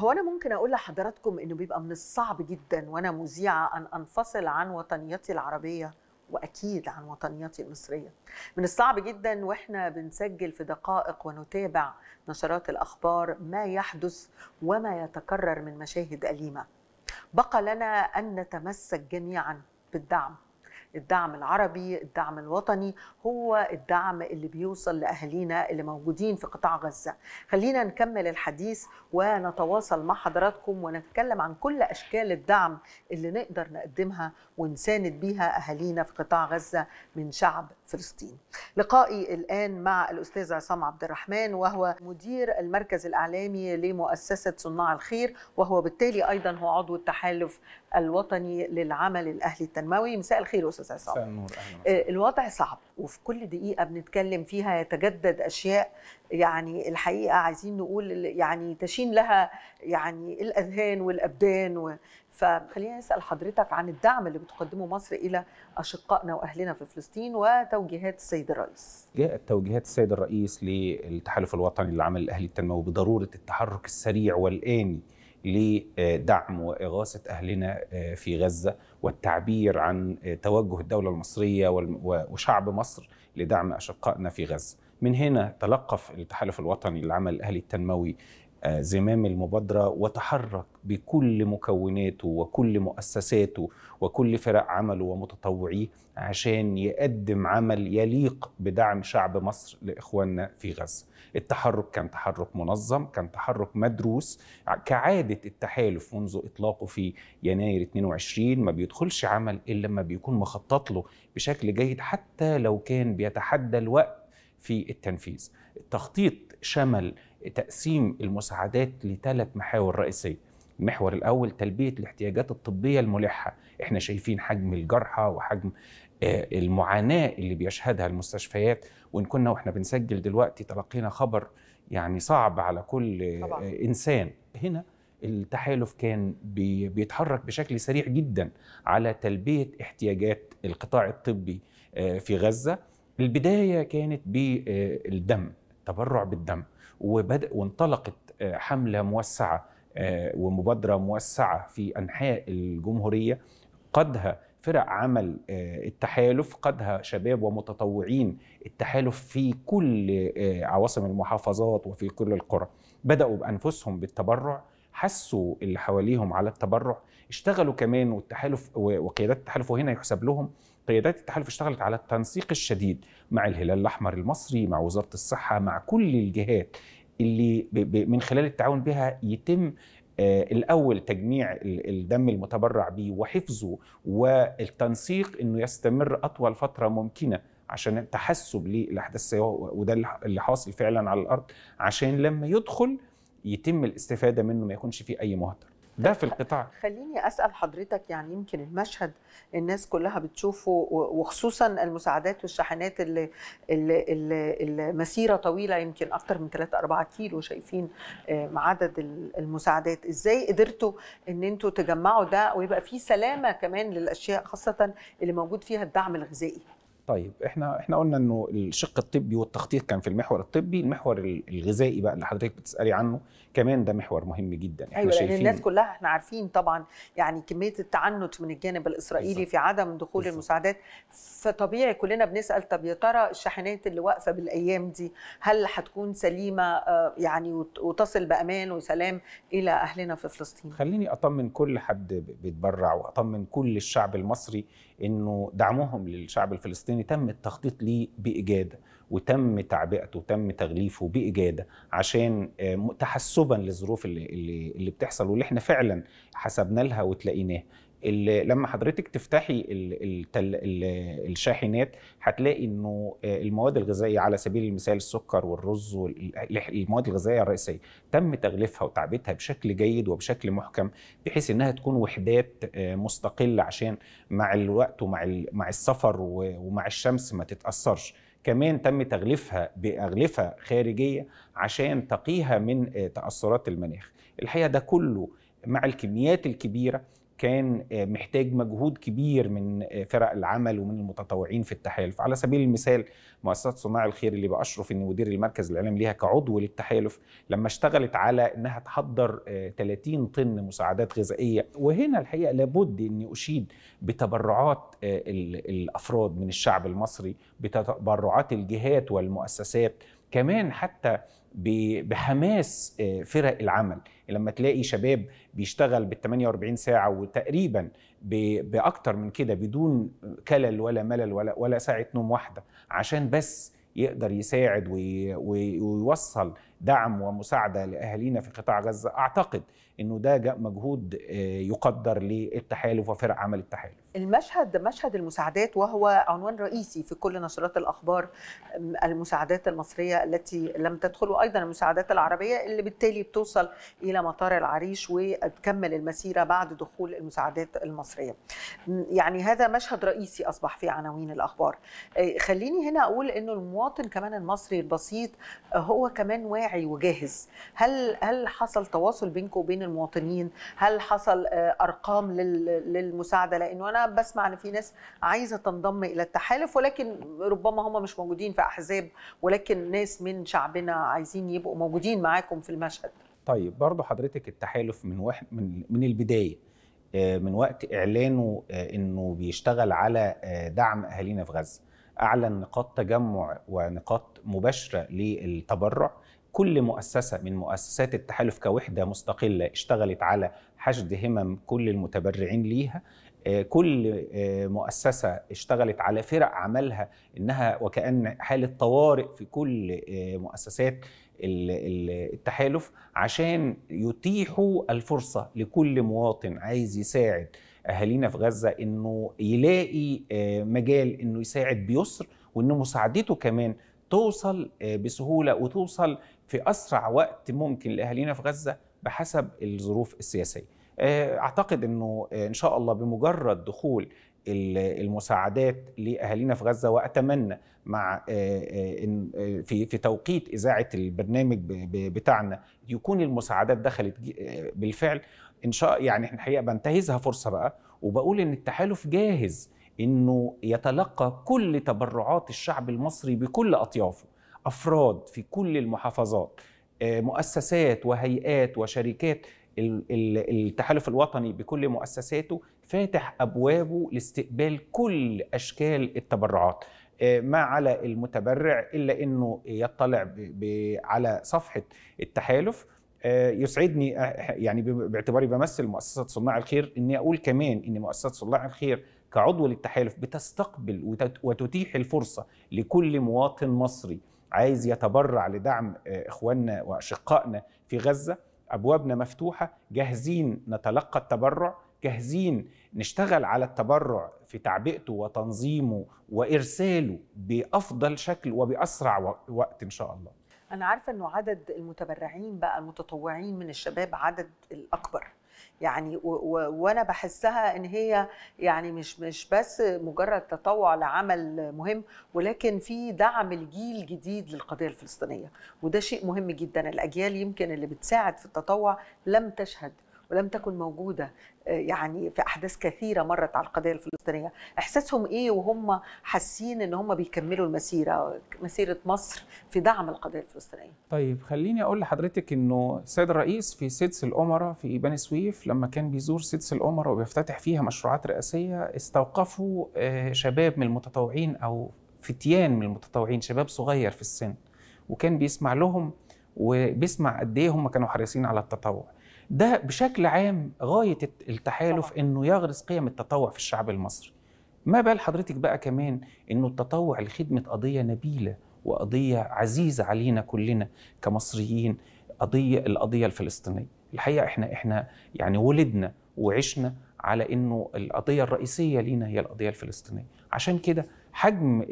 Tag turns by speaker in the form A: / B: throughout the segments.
A: هو انا ممكن اقول لحضراتكم انه بيبقى من الصعب جدا وانا مذيعه ان انفصل عن وطنيتي العربيه واكيد عن وطنيتي المصريه. من الصعب جدا واحنا بنسجل في دقائق ونتابع نشرات الاخبار ما يحدث وما يتكرر من مشاهد اليمه. بقى لنا ان نتمسك جميعا بالدعم الدعم العربي الدعم الوطني هو الدعم اللي بيوصل لأهالينا اللي موجودين في قطاع غزة خلينا نكمل الحديث ونتواصل مع حضراتكم ونتكلم عن كل أشكال الدعم اللي نقدر نقدمها ونساند بيها أهالينا في قطاع غزة من شعب فلسطين لقائي الآن مع الأستاذ عصام عبد الرحمن وهو مدير المركز الإعلامي لمؤسسة صناع الخير وهو بالتالي أيضا هو عضو التحالف الوطني للعمل الأهلي التنموي مساء الخير أستاذ استاذ عصام آه، الوضع صعب وفي كل دقيقه بنتكلم فيها يتجدد اشياء يعني الحقيقه عايزين نقول يعني تشين لها يعني الاذهان والابدان و... فخلينا نسال حضرتك عن الدعم اللي بتقدمه مصر الى اشقائنا واهلنا في فلسطين وتوجيهات السيد الرئيس.
B: جاءت توجيهات السيد الرئيس للتحالف الوطني للعمل الاهلي التنموي بضروره التحرك السريع والاني لدعم واغاثه اهلنا آه، في غزه والتعبير عن آه، توجه الدوله المصريه وشعب مصر لدعم اشقائنا في غزه. من هنا تلقف التحالف الوطني للعمل الاهلي التنموي آه، زمام المبادرة وتحرك بكل مكوناته وكل مؤسساته وكل فرق عمله ومتطوعيه عشان يقدم عمل يليق بدعم شعب مصر لإخواننا في غزة التحرك كان تحرك منظم كان تحرك مدروس كعادة التحالف منذ إطلاقه في يناير 22 ما بيدخلش عمل إلا لما بيكون مخطط له بشكل جيد حتى لو كان بيتحدى الوقت في التنفيذ التخطيط شمل تقسيم المساعدات لثلاث محاور رئيسيه المحور الاول تلبيه الاحتياجات الطبيه الملحه احنا شايفين حجم الجرحى وحجم آه، المعاناه اللي بيشهدها المستشفيات وان كنا واحنا بنسجل دلوقتي تلقينا خبر يعني صعب على كل طبعا. آه، انسان هنا التحالف كان بيتحرك بشكل سريع جدا على تلبيه احتياجات القطاع الطبي آه، في غزه البدايه كانت بالدم تبرع بالدم وبدأ وانطلقت آه، حملة موسعة آه، ومبادرة موسعة في أنحاء الجمهورية قدها فرق عمل آه، التحالف قدها شباب ومتطوعين التحالف في كل عواصم المحافظات وفي كل القرى بدأوا بأنفسهم بالتبرع حسوا اللي حواليهم على التبرع اشتغلوا كمان والتحالف وقيادات التحالف وهنا يحسب لهم قيادات التحالف اشتغلت على التنسيق الشديد مع الهلال الاحمر المصري مع وزاره الصحه مع كل الجهات اللي من خلال التعاون بها يتم آه، الاول تجميع الدم المتبرع به وحفظه والتنسيق انه يستمر اطول فتره ممكنه عشان تحسب للاحداث وده اللي حاصل فعلا على الارض عشان لما يدخل يتم الاستفاده منه ما يكونش فيه اي مهدر ده في القطاع
A: خليني اسال حضرتك يعني يمكن المشهد الناس كلها بتشوفه وخصوصا المساعدات والشحنات اللي, اللي, اللي المسيره طويله يمكن اكتر من 3 4 كيلو شايفين آه، عدد المساعدات ازاي قدرتوا ان انتوا تجمعوا ده ويبقى في سلامه كمان للاشياء خاصه اللي موجود فيها الدعم الغذائي
B: طيب احنا احنا قلنا انه الشق الطبي والتخطيط كان في المحور الطبي المحور الغذائي بقى اللي حضرتك بتسالي عنه كمان ده محور مهم جدا احنا أيوة شايفين الناس كلها
A: احنا عارفين طبعا يعني كميه التعنت من الجانب الاسرائيلي بالزبط. في عدم دخول بالزبط. المساعدات فطبيعي كلنا بنسال طب يا ترى الشاحنات اللي واقفه بالايام دي هل هتكون سليمه آه، يعني وتصل بامان وسلام الى اهلنا في فلسطين
B: خليني اطمن كل حد بيتبرع واطمن كل الشعب المصري انه دعمهم للشعب الفلسطيني ان تم التخطيط ليه باجاده وتم تعبئته وتم تغليفه باجاده عشان آه، تحسبا للظروف اللي, اللي بتحصل واللي احنا فعلا حسبنا لها وتلاقيناها اللي لما حضرتك تفتحي التل... الشاحنات هتلاقي انه آه، المواد الغذائيه على سبيل المثال السكر والرز والمواد الغذائيه الرئيسيه تم تغليفها وتعبئتها بشكل جيد وبشكل محكم بحيث انها تكون وحدات آه، مستقله عشان مع الوقت ومع مع السفر ومع الشمس ما تتاثرش كمان تم تغليفها باغلفه خارجيه عشان تقيها من آه، تاثرات المناخ الحقيقه ده كله مع الكميات الكبيره كان آه، محتاج مجهود كبير من آه، فرق العمل ومن المتطوعين في التحالف على سبيل المثال مؤسسه صناع الخير اللي باشرف اني مدير المركز الاعلامي ليها كعضو للتحالف لما اشتغلت على انها تحضر 30 آه، طن مساعدات غذائيه وهنا الحقيقه لابد اني اشيد بتبرعات الافراد من الشعب المصري بتبرعات الجهات والمؤسسات كمان حتى بحماس آه، فرق العمل لما تلاقي شباب بيشتغل بال 48 ساعة وتقريبا بأكتر من كده بدون كلل ولا ملل ولا, ولا ساعة نوم واحدة عشان بس يقدر يساعد ويوصل دعم ومساعدة لأهالينا في قطاع غزة أعتقد أنه ده مجهود آه، يقدر للتحالف وفرق عمل التحالف
A: المشهد مشهد المساعدات وهو عنوان رئيسي في كل نشرات الأخبار المساعدات المصرية التي لم تدخل وأيضا المساعدات العربية اللي بالتالي بتوصل إلى مطار العريش وتكمل المسيرة بعد دخول المساعدات المصرية يعني هذا مشهد رئيسي أصبح في عناوين الأخبار آه، خليني هنا أقول أنه المواطن كمان المصري البسيط آه، هو كمان واحد واعي وجاهز هل هل حصل تواصل بينكم وبين المواطنين هل حصل آه، ارقام للمساعده لانه انا بسمع ان في ناس عايزه تنضم الى التحالف ولكن ربما هم مش موجودين في احزاب ولكن ناس من شعبنا عايزين يبقوا موجودين معاكم في المشهد
B: طيب برضه حضرتك التحالف من واحد من من البدايه آه، من وقت اعلانه آه، انه بيشتغل على دعم اهالينا في غزه اعلن نقاط تجمع ونقاط مباشره للتبرع كل مؤسسة من مؤسسات التحالف كوحدة مستقلة اشتغلت على حشد همم كل المتبرعين ليها آه، كل آه، مؤسسة اشتغلت على فرق عملها إنها وكأن حالة طوارئ في كل آه، مؤسسات التحالف عشان يتيحوا الفرصة لكل مواطن عايز يساعد أهالينا في غزة إنه يلاقي مجال إنه يساعد بيسر وإن مساعدته كمان توصل آه، بسهوله وتوصل في اسرع وقت ممكن لاهالينا في غزه بحسب الظروف السياسيه. آه، اعتقد انه آه، ان شاء الله بمجرد دخول المساعدات لاهالينا في غزه واتمنى مع في في توقيت اذاعه البرنامج بتاعنا يكون المساعدات دخلت بالفعل ان شاء يعني إحنا الحقيقه بنتهزها فرصه بقى وبقول ان التحالف جاهز انه يتلقى كل تبرعات الشعب المصري بكل اطيافه افراد في كل المحافظات آه، مؤسسات وهيئات وشركات التحالف الوطني بكل مؤسساته فاتح ابوابه لاستقبال كل اشكال التبرعات آه، ما على المتبرع الا انه يطلع على صفحه التحالف آه، يسعدني يعني باعتباري بمثل مؤسسات صناع الخير اني اقول كمان ان مؤسسات صناع الخير كعضو للتحالف بتستقبل وتتيح الفرصه لكل مواطن مصري عايز يتبرع لدعم آه، اخواننا واشقائنا في غزه ابوابنا مفتوحه جاهزين نتلقى التبرع جاهزين نشتغل على التبرع في تعبئته وتنظيمه وارساله بافضل شكل وباسرع وقت ان شاء الله
A: انا عارفه انه عدد المتبرعين بقى المتطوعين من الشباب عدد الاكبر يعني وانا بحسها ان هي يعني مش مش بس مجرد تطوع لعمل مهم ولكن في دعم الجيل الجديد للقضيه الفلسطينيه وده شيء مهم جدا الاجيال يمكن اللي بتساعد في التطوع لم تشهد ولم تكن موجوده آه، يعني في احداث كثيره مرت على القضيه الفلسطينيه احساسهم ايه وهم حاسين ان هم بيكملوا المسيره مسيره مصر في دعم القضيه الفلسطينيه
B: طيب خليني اقول لحضرتك انه السيد الرئيس في سدس الامراء في بني سويف لما كان بيزور سدس الامراء وبيفتتح فيها مشروعات رئاسيه استوقفوا آه، شباب من المتطوعين او فتيان من المتطوعين شباب صغير في السن وكان بيسمع لهم وبيسمع قد ايه هم كانوا حريصين على التطوع ده بشكل عام غايه التحالف انه يغرس قيم التطوع في الشعب المصري ما بال حضرتك بقى كمان انه التطوع لخدمه قضيه نبيله وقضيه عزيزه علينا كلنا كمصريين قضيه القضيه الفلسطينيه الحقيقه احنا احنا يعني ولدنا وعشنا على انه القضيه الرئيسيه لينا هي القضيه الفلسطينيه عشان كده حجم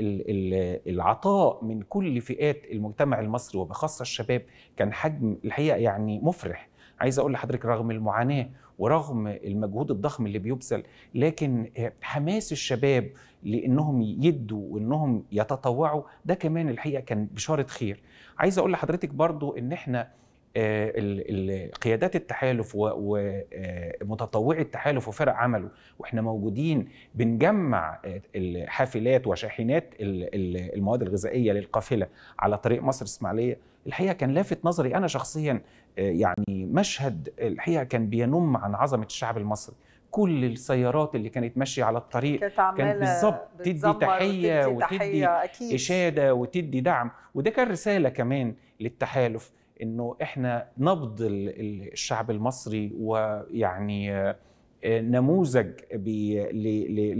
B: العطاء من كل فئات المجتمع المصري وبخاصه الشباب كان حجم الحقيقه يعني مفرح عايز اقول لحضرتك رغم المعاناه ورغم المجهود الضخم اللي بيبذل لكن آه، حماس الشباب لانهم يدوا وانهم يتطوعوا ده كمان الحقيقه كان بشاره خير عايز اقول لحضرتك برضو ان احنا آه، قيادات التحالف ومتطوعي آه، التحالف وفرق عمله واحنا موجودين بنجمع الحافلات وشاحنات المواد الغذائيه للقافله على طريق مصر الاسماعيليه الحقيقه كان لافت نظري انا شخصيا آه، يعني مشهد الحقيقه كان بينم عن عظمه الشعب المصري كل السيارات اللي كانت ماشيه على الطريق كانت بالظبط تدي تحيه وتدي, وتدي تحية اشاده وتدي دعم وده كان رساله كمان للتحالف انه احنا نبض الشعب المصري ويعني آه، آه، نموذج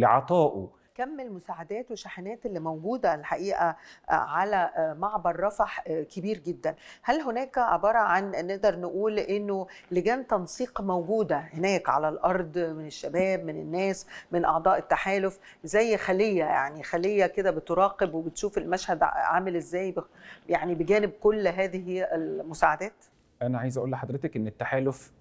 B: لعطائه
A: كم المساعدات والشحنات اللي موجوده الحقيقه آه، على آه، معبر رفح آه، كبير جدا هل هناك عباره عن نقدر نقول انه لجان تنسيق موجوده هناك على الارض من الشباب من الناس من اعضاء التحالف زي خليه يعني خليه كده بتراقب وبتشوف المشهد عامل ازاي يعني بجانب كل هذه المساعدات
B: انا عايز اقول لحضرتك ان التحالف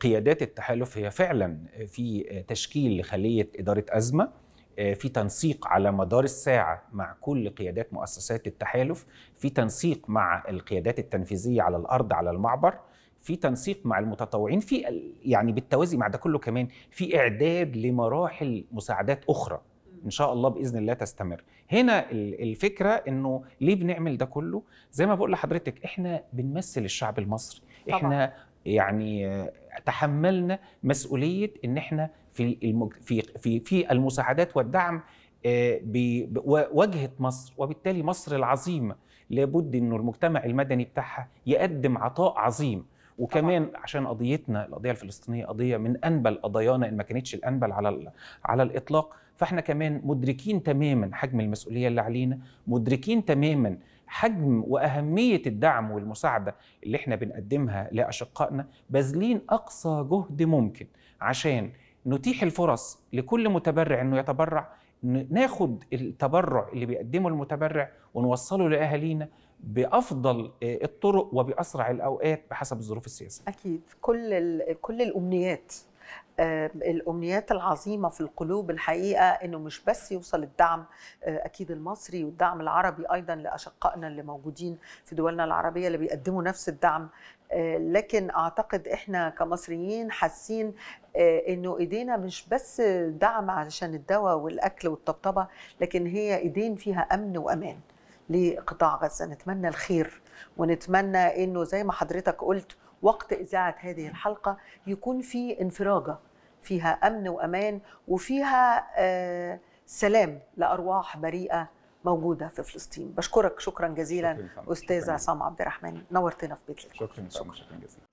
B: قيادات التحالف هي فعلا في تشكيل خليه اداره ازمه آه، في تنسيق على مدار الساعة مع كل قيادات مؤسسات التحالف في تنسيق مع القيادات التنفيذية على الأرض على المعبر في تنسيق مع المتطوعين في يعني بالتوازي مع ده كله كمان في إعداد لمراحل مساعدات أخرى ان شاء الله باذن الله تستمر هنا الفكره انه ليه بنعمل ده كله زي ما بقول لحضرتك احنا بنمثل الشعب المصري طبعا. احنا يعني تحملنا مسؤوليه ان احنا في المج... في في في المساعدات والدعم آه، بواجهه مصر وبالتالي مصر العظيمه لابد انه المجتمع المدني بتاعها يقدم عطاء عظيم وكمان طبعا. عشان قضيتنا القضيه الفلسطينيه قضيه من انبل قضايانا ان ما كانتش الانبل على على الاطلاق فاحنا كمان مدركين تماما حجم المسؤوليه اللي علينا مدركين تماما حجم واهميه الدعم والمساعده اللي احنا بنقدمها لاشقائنا باذلين اقصى جهد ممكن عشان نتيح الفرص لكل متبرع انه يتبرع ناخد التبرع اللي بيقدمه المتبرع ونوصله لاهالينا بافضل آه، الطرق وباسرع الاوقات بحسب الظروف السياسيه.
A: اكيد كل كل الامنيات الامنيات العظيمه في القلوب الحقيقه انه مش بس يوصل الدعم آه، اكيد المصري والدعم العربي ايضا لاشقائنا اللي موجودين في دولنا العربيه اللي بيقدموا نفس الدعم آه، لكن اعتقد احنا كمصريين حاسين آه، انه ايدينا مش بس دعم علشان الدواء والاكل والطبطبه لكن هي ايدين فيها امن وامان لقطاع غزه نتمنى الخير ونتمنى انه زي ما حضرتك قلت وقت إذاعة هذه الحلقة يكون في انفراجة فيها أمن وأمان وفيها آه، سلام لأرواح بريئة موجودة في فلسطين بشكرك شكرا جزيلا شكرا أستاذ عصام عبد الرحمن نورتنا في بيت شكرا
B: شكرا, شكرا جزيلا